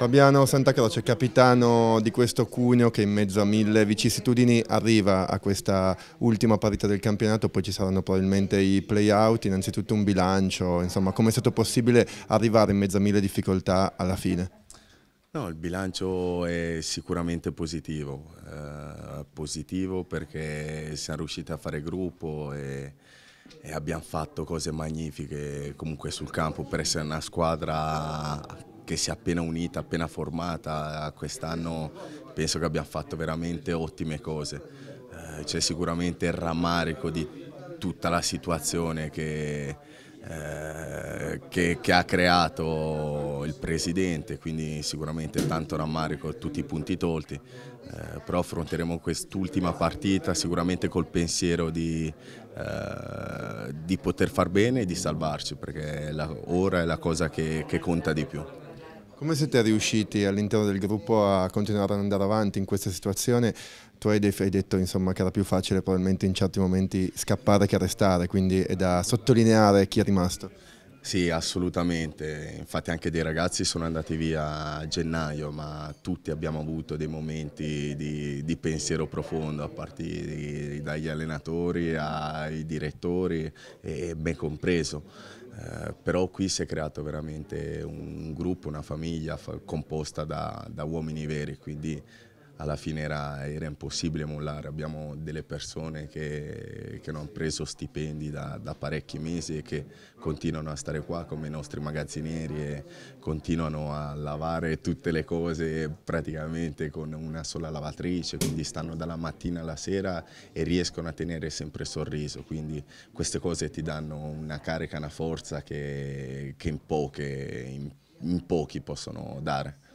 Fabiano Santacroce, capitano di questo Cuneo che in mezzo a mille vicissitudini arriva a questa ultima parità del campionato, poi ci saranno probabilmente i play-out, innanzitutto un bilancio, insomma come è stato possibile arrivare in mezzo a mille difficoltà alla fine? No, il bilancio è sicuramente positivo, eh, positivo perché siamo riusciti a fare gruppo e, e, abbiamo fatto cose magnifiche comunque sul campo per essere una squadra che si è appena unita, appena formata, quest'anno penso che abbiamo fatto veramente ottime cose. Eh, C'è sicuramente il rammarico di tutta la situazione che, eh, che, che, ha creato il presidente, quindi sicuramente tanto rammarico, tutti i punti tolti, eh, però affronteremo quest'ultima partita sicuramente col pensiero di, eh, di poter far bene e di salvarci, perché la, ora è la cosa che, che conta di più. Come siete riusciti all'interno del gruppo a continuare ad andare avanti in questa situazione? Tu hai, detto insomma, che era più facile probabilmente in certi momenti scappare che restare, quindi è da sottolineare chi è rimasto. Sì, assolutamente. Infatti anche dei ragazzi sono andati via a gennaio, ma tutti abbiamo avuto dei momenti di, di pensiero profondo, a partire dagli allenatori ai direttori, e ben compreso. Eh, però qui si è creato veramente un gruppo, una famiglia composta da, da uomini veri, quindi alla fine era, era impossibile mollare, abbiamo delle persone che, che non hanno preso stipendi da, da, parecchi mesi e che continuano a stare qua come i nostri magazzinieri e continuano a lavare tutte le cose praticamente con una sola lavatrice, quindi stanno dalla mattina alla sera e riescono a tenere sempre sorriso, quindi queste cose ti danno una carica, una forza che, che in, poche, in, in pochi possono dare.